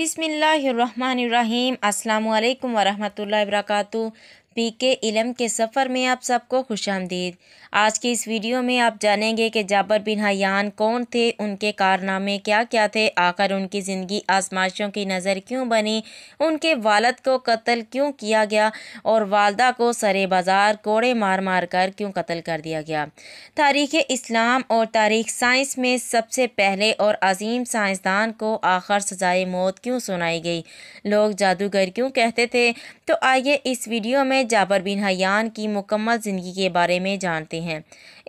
बिसमीम् अल्लाम वरहमल work P के इलम के सफ़र में आप सबको खुश आमदीद आज की इस वीडियो में आप जानेंगे कि जाबर बिन हयान कौन थे उनके कारनामे क्या क्या थे आखिर उनकी ज़िंदगी आजमाइशों की नज़र क्यों बनी उनके वालद को कत्ल क्यों किया गया और वालदा को सरे बाज़ार कोड़े मार मार कर क्यों कत्ल कर दिया गया तारीख़ इस्लाम और तारीख साइंस में सबसे पहले और अजीम साइंसदान को आखिर सजाए मौत क्यों सुनाई गई लोग जादूगर क्यों कहते थे तो आइए इस वीडियो में में जाबर बिन हयान की मुकम्मल ज़िंदगी के बारे में जानते हैं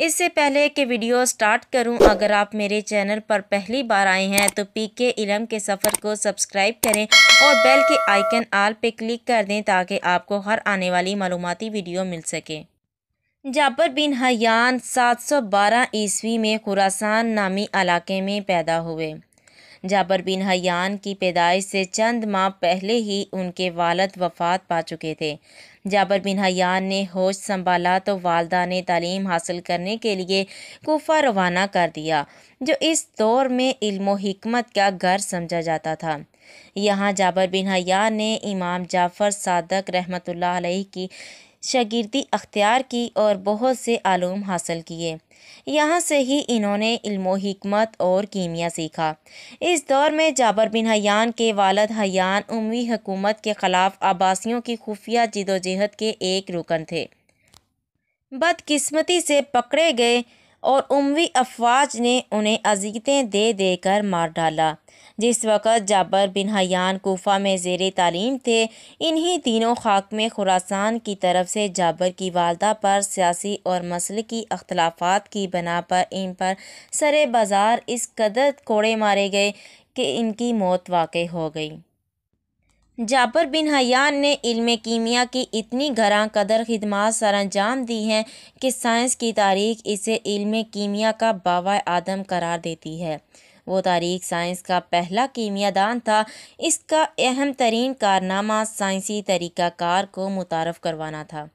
इससे पहले कि वीडियो स्टार्ट करूं अगर आप मेरे चैनल पर पहली बार आए हैं तो पी के इलम के सफ़र को सब्सक्राइब करें और बेल के आइकन आल पर क्लिक कर दें ताकि आपको हर आने वाली मालूमती वीडियो मिल सके जाबर बिन हयान 712 ईस्वी में खुरासान नामी इलाके में पैदा हुए जाबर बिन हयान की पैदाइश से चंद माह पहले ही उनके वालद वफात पा चुके थे जाबर बिन हयान ने होश संभाला तो वालदा ने तालीम हासिल करने के लिए कोफा रवाना कर दिया जो इस दौर में इल्म हिकमत का घर समझा जाता था यहाँ जाबर बिन हयान ने इमाम जाफ़र सादक रहमत की शगिरदी अख्तियार की और बहुत से आलूम हासिल किए यहाँ से ही इन्होंने इल्म और कीमिया सीखा इस दौर में जाबर बिन हयान के वालद हयान उमवी हकूमत के ख़िलाफ़ आबासियों की खुफिया जिदोजहद के एक रुकन थे बदकिस्मती से पकड़े गए और उमवी अफवाज ने उन्हें अजीतें दे देकर मार डाला जिस वक़्त जाबर बिन हयान कोफा में जेर तालीम थे इन्हीं तीनों खाक में खुरासान की तरफ से जाबर की वालदा पर सियासी और मसल की अख्तलाफात की बना पर इन पर सरे बाज़ार इस कदर कोड़े मारे गए कि इनकी मौत वाक़ हो गई जाबर बिन हयान ने इल्म कीमिया की इतनी घर कदर खदमात अंजाम दी हैं कि साइंस की तारीख इसे इल्म कीमिया का बाबा आदम करार देती है वो तारीख साइंस का पहला कीमियादान था इसका अहम तरीन कारनामा साइंसी तरीक़ाकार को मुतारफ़ करवाना था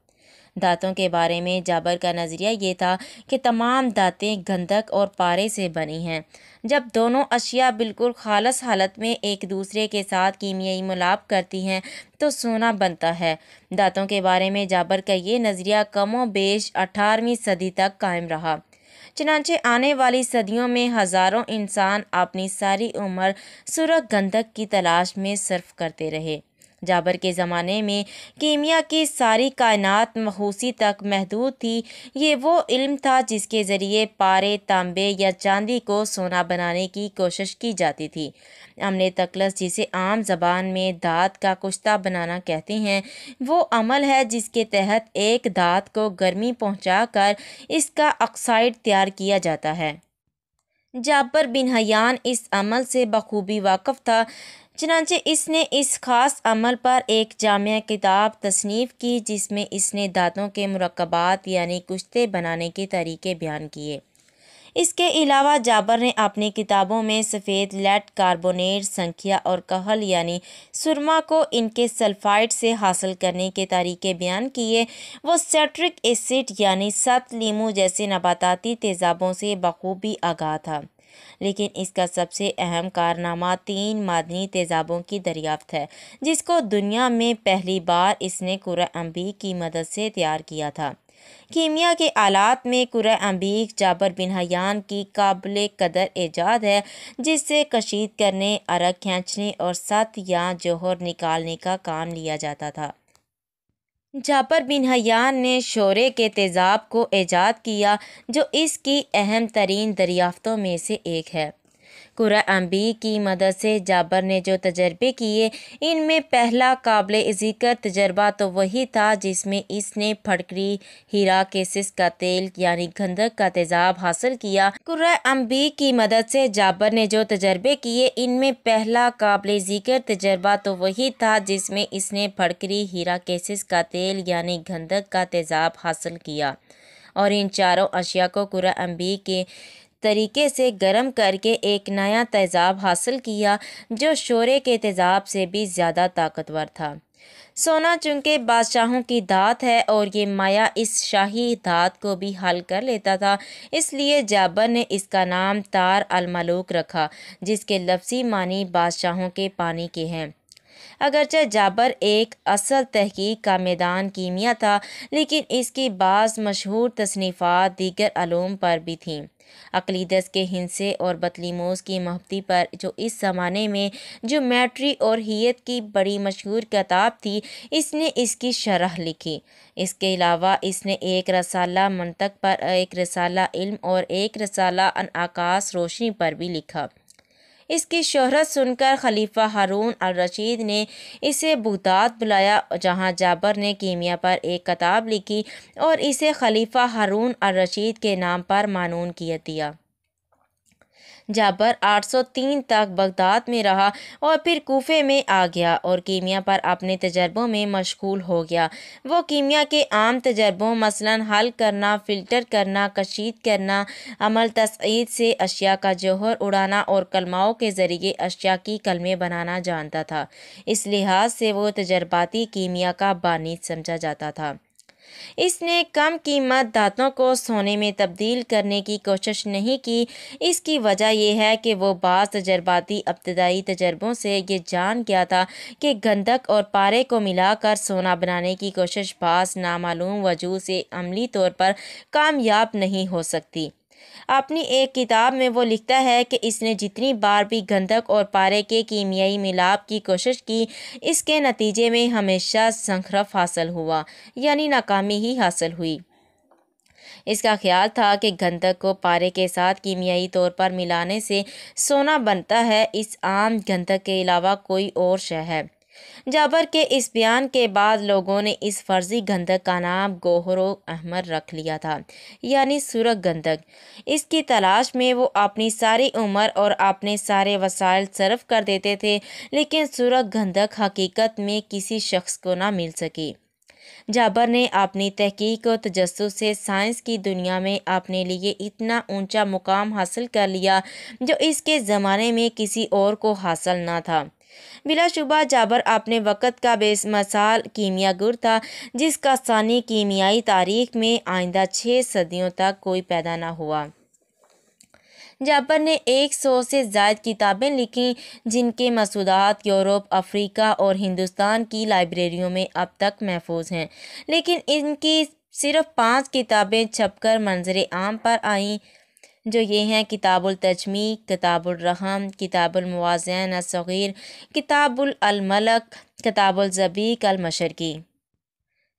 दांतों के बारे में जाबर का नज़रिया ये था कि तमाम दांतें गंधक और पारे से बनी हैं जब दोनों अशिया बिल्कुल खालस हालत में एक दूसरे के साथ कीमियाई मिलाप करती हैं तो सोना बनता है दांतों के बारे में जाबर का ये नज़रिया कमो बेश अठारहवीं सदी तक कायम रहा चनाचे आने वाली सदियों में हज़ारों इंसान अपनी सारी उम्र सुरख गंधक की तलाश में सर्फ करते रहे जाबर के ज़माने में कीमिया की सारी कायनात महूसी तक महदूद थी ये वो इल्म था जिसके ज़रिए पारे तांबे या चांदी को सोना बनाने की कोशिश की जाती थी अमन तकलस जिसे आम जबान में दाँत का कुश्ता बनाना कहते हैं वो अमल है जिसके तहत एक दाँत को गर्मी पहुँचा इसका ऑक्साइड तैयार किया जाता है जाबर बिन हयान इस अमल से बखूबी वाकफ़ था चनाचे इसने इस खास अमल पर एक जामिया किताब तसनीफ़ की जिसमें इसने दांतों के मरकबात यानी कुश्ते बनाने के तरीके बयान किए इसके अलावा जाबर ने अपनी किताबों में सफ़ेद लेट कार्बोनेट संख्या और कहल यानी सुरमा को इनके सल्फाइड से हासिल करने के तरीके बयान किए वो सेट्रिक एसिड यानी सत लीमू जैसे नबाताती तेज़ाबों से बखूबी आगाह था लेकिन इसका सबसे अहम कारनामा तीन मादनी तेजाबों की दरियाफ्त है जिसको दुनिया में पहली बार इसने अम्बी की मदद से तैयार किया था कीमिया के आलात में कुरा अम्बीक जाबर बिन हयान की काबिल कदर ऐजाद है जिससे कशीद करने अरग खींचने और सत या जोहर निकालने का काम लिया जाता था जापर बिन हयान ने शोरे के तेज़ाब को ईजाद किया जो इसकी अहम तरीन दरियाफ़तों में से एक है कुराबी की मदद से जाबर ने जो तजर्बे किए इनमें पहला काबिल ज़िक्र तजर्बा तो वही था जिसमें इसने फटकरी हीरा केसिस का तेल यानी गंधक का तेजाब हासिल किया अम्बी की मदद से जाबर ने जो तजर्बे किए इनमें पहला काबिल ज़िक्र तजर्बा तो वही था जिसमें इसने फटकरी हीरा केसिस तो का तेल यानी गंधक का तेजाब हासिल किया और इन चारों अशिया को अम्बी के तरीके से गर्म करके एक नया तेज़ाब हासिल किया जो शोरे के तेज़ाब से भी ज़्यादा ताकतवर था सोना चूंकि बादशाहों की धात है और ये माया इस शाही धात को भी हल कर लेता था इसलिए जाबर ने इसका नाम तार अलमलूक रखा जिसके लफ्जी मानी बादशाहों के पानी के हैं अगरचे जाबर एक असल तहकीक का मैदान कीमिया था लेकिन इसकी बाज़ मशहूर तसनीफ़ात दीगर आलूम पर भी थीं अकलीदस के हिंसे और बतलीमोज की महबती पर जो इस ज़माने में जो मैट्री और हीत की बड़ी मशहूर किताब थी इसने इसकी शरह लिखी इसके अलावा इसने एक रसाला मनतक पर एक रसाला इल्म और एक रसाला अनआकाश रोशनी पर भी लिखा इसकी शहरत सुनकर खलीफा हारून अल रशीद ने इसे बुतात बुलाया जहाँ जाबर ने कीमिया पर एक किताब लिखी और इसे खलीफा हारून अल रशीद के नाम पर मानून किया दिया पर 803 तक बगदाद में रहा और फिर कोफे में आ गया और कीमिया पर अपने तजर्बों में मशगूल हो गया वो कीमिया के आम तजर्बों मसलन हल करना फ़िल्टर करना कशीद करना अमल तस्द से अशिया का जौहर उड़ाना और कलमाओं के ज़रिए अशिया की कलमें बनाना जानता था इस लिहाज से वो तजर्बाती कीमिया का बानी समझा जाता था इसने कम कीमत दांतों को सोने में तब्दील करने की कोशिश नहीं की इसकी वजह यह है कि वो बाज़ तजर्बाती अब्तदाई तजर्बों से ये जान गया था कि गंदक और पारे को मिलाकर सोना बनाने की कोशिश बास नामालूम वजूद से अमली तौर पर कामयाब नहीं हो सकती अपनी एक किताब में वो लिखता है कि इसने जितनी बार भी गंधक और पारे के कीमियाई मिलाप की कोशिश की इसके नतीजे में हमेशा संखरफ हासिल हुआ यानी नाकामी ही हासिल हुई इसका ख्याल था कि गंधक को पारे के साथ कीमियाई तौर पर मिलाने से सोना बनता है इस आम गंधक के अलावा कोई और शह है जाबर के इस बयान के बाद लोगों ने इस फर्जी गंधक का नाम गोहरो अहमर रख लिया था यानी सुरख गंधक इसकी तलाश में वो अपनी सारी उम्र और अपने सारे वसाइल सर्व कर देते थे लेकिन सुरख गंधक हकीकत में किसी शख्स को ना मिल सकी जाबर ने अपनी तहकीक और तजस से साइंस की दुनिया में अपने लिए इतना ऊंचा मुकाम हासिल कर लिया जो इसके ज़माने में किसी और को हासिल ना था बिलाशुबा जाबर अपने वक़्त का बेसमसाल कीमिया गुर था जिसका सानी कीमियाई तारीख में आइंदा छः सदियों तक कोई पैदा ना हुआ जाबर ने 100 से जायद किताबें लिखीं जिनके मसूदात यूरोप अफ्रीका और हिंदुस्तान की लाइब्रेरियों में अब तक महफूज हैं लेकिन इनकी सिर्फ पांच किताबें छपकर मंजर आम पर आईं जो ये हैं रहम किताबुलरहम किताबुलमवाज़न असग़ीर किताबुलमलक जबीक अलमशरकी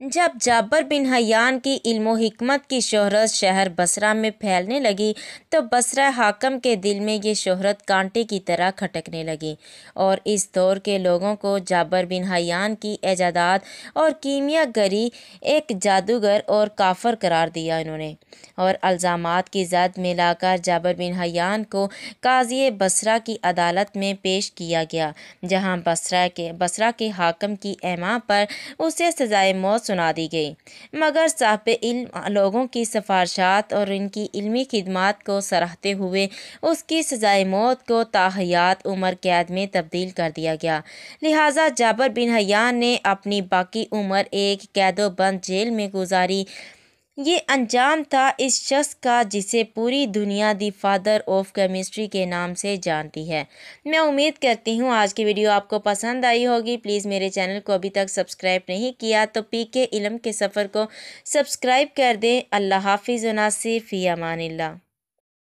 जब जाबर बिन हयान की इल्मो हिकमत की शहरत शहर बसरा में फैलने लगी तो बसरा हाकम के दिल में ये शहरत कांटे की तरह खटकने लगी और इस दौर के लोगों को जाबर बिन हयान की एजादात और कीमिया गरी एक जादूगर और काफर करार दिया इन्होंने और अल्ज़ाम की जद में लाकर जाबर बिन हयान को काजी बसरा की अदालत में पेश किया गया जहाँ बसरा के बसरा के हाकम की एमा पर उसे सजाए मौत सुना दी गई मगर साहब इल्म लोगों की सिफारशात और इनकी इल्मी खिदमत को सराहते हुए उसकी सजाए मौत को ताहयात उम्र कैद में तब्दील कर दिया गया लिहाजा जाबर बिन हयान ने अपनी बाकी उम्र एक कैदोबंद जेल में गुजारी ये अंजाम था इस शख्स का जिसे पूरी दुनिया दी फादर ऑफ केमिस्ट्री के नाम से जानती है मैं उम्मीद करती हूँ आज की वीडियो आपको पसंद आई होगी प्लीज़ मेरे चैनल को अभी तक सब्सक्राइब नहीं किया तो पी के इलम के सफ़र को सब्सक्राइब कर दें अल्लाह हाफिज़ नासिफ़ अमान